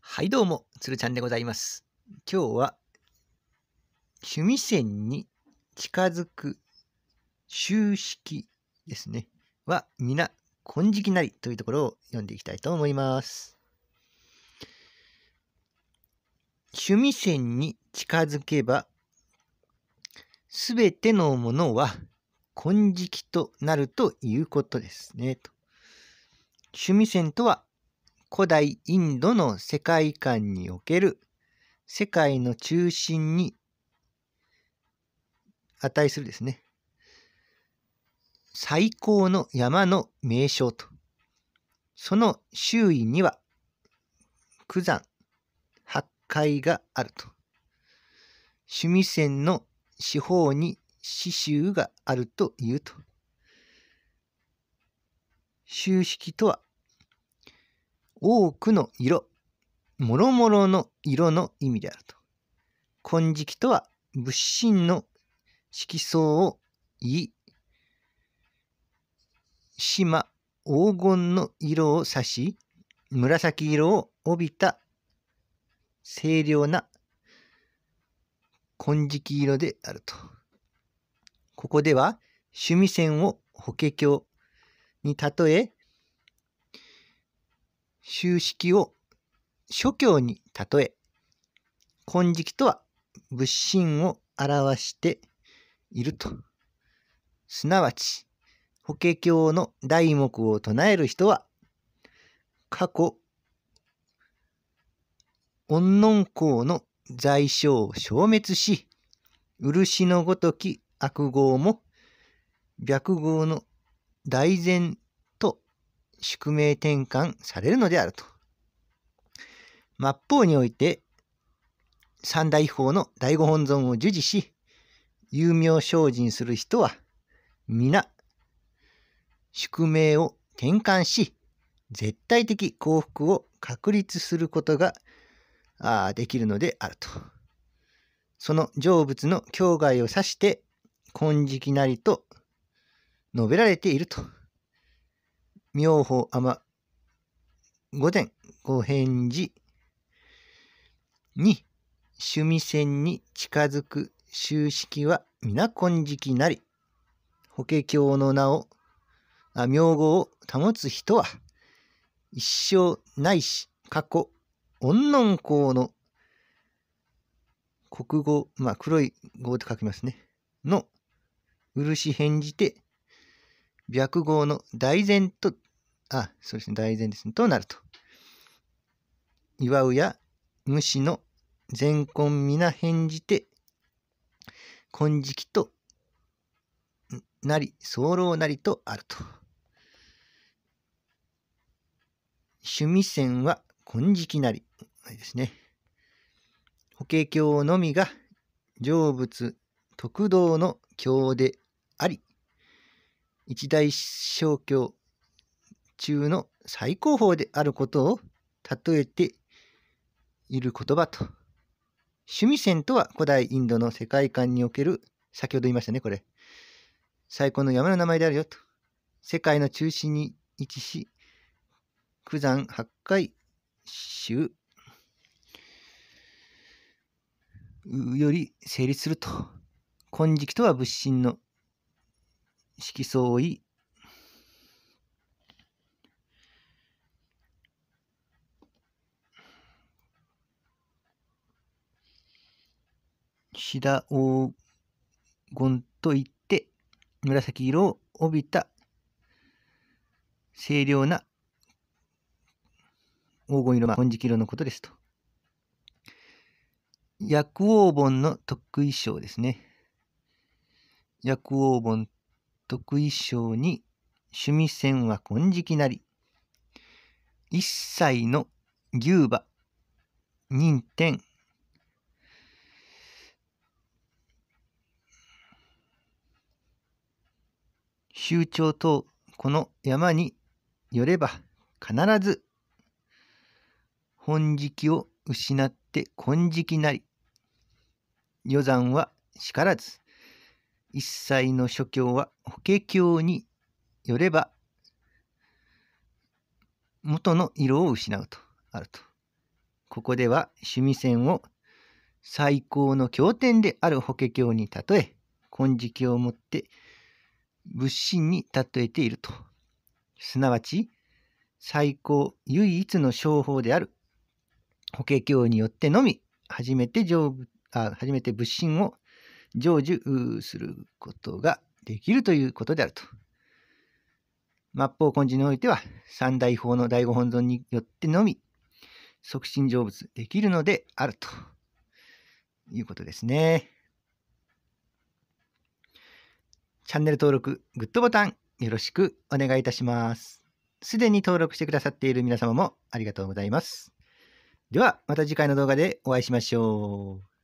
はいどうも、つるちゃんでございます。今日は、趣味線に近づく修式ですね。は、皆、金色なりというところを読んでいきたいと思います。趣味線に近づけば、すべてのものは金色となるということですね。と趣味線とは古代インドの世界観における世界の中心に値するですね。最高の山の名称と、その周囲には九山、八海があると。趣味線の四方に刺繍があるというと。修式とは多くの色、もろもろの色の意味であると。金色とは仏心の色相を言い、島黄金の色を指し、紫色を帯びた清涼な金色色であると。ここでは、趣味線を法華経に例え、修式を諸教に例え、金色とは仏心を表していると。すなわち、法華経の題目を唱える人は、過去、恩能公の在所を消滅し、漆のごとき悪号も、白号の大善宿命転換されるのであると。末法において三大法の第五本尊を授事し、有名精進する人は、皆、宿命を転換し、絶対的幸福を確立することがあできるのであると。その成仏の境外を指して、金色なりと述べられていると。妙法尼。御殿、御返事に、趣味線に近づく修式は皆金色なり、法華経の名を、あ名号を保つ人は、一生ないし、過去、恩能公の、国語、まあ黒い語と書きますね、の、漆返じて、白号の大前と、あ、そうですね、大前ですね、となると。祝うや無視の善根皆返じて、金色となり、漏なりとあると。趣味線は金色なり。ですね。法華経のみが成仏特道の経であり、一大消去中の最高峰であることを例えている言葉と、趣味線とは古代インドの世界観における、先ほど言いましたね、これ。最高の山の名前であるよと。世界の中心に位置し、九山八海州より成立すると。金色とは仏心の色相違シダ黄金といって紫色を帯びた清涼な黄金色は金色色のことですと。薬黄盆の特異衣装ですね。薬黄盆得意賞に趣味線は金色なり。一切の牛馬、認天。周長とこの山によれば必ず本色を失って金色なり。余山は叱らず。一切の諸教は法華経によれば元の色を失うとあると。ここでは趣味線を最高の経典である法華経に例え金色をもって仏心に例えていると。すなわち最高唯一の商法である法華経によってのみ初めて上あ初めて仏心を成就することができるということであると。末法根治においては、三大法の第五本尊によってのみ、促進成仏できるのであるということですね。チャンネル登録、グッドボタン、よろしくお願いいたします。すでに登録してくださっている皆様もありがとうございます。では、また次回の動画でお会いしましょう。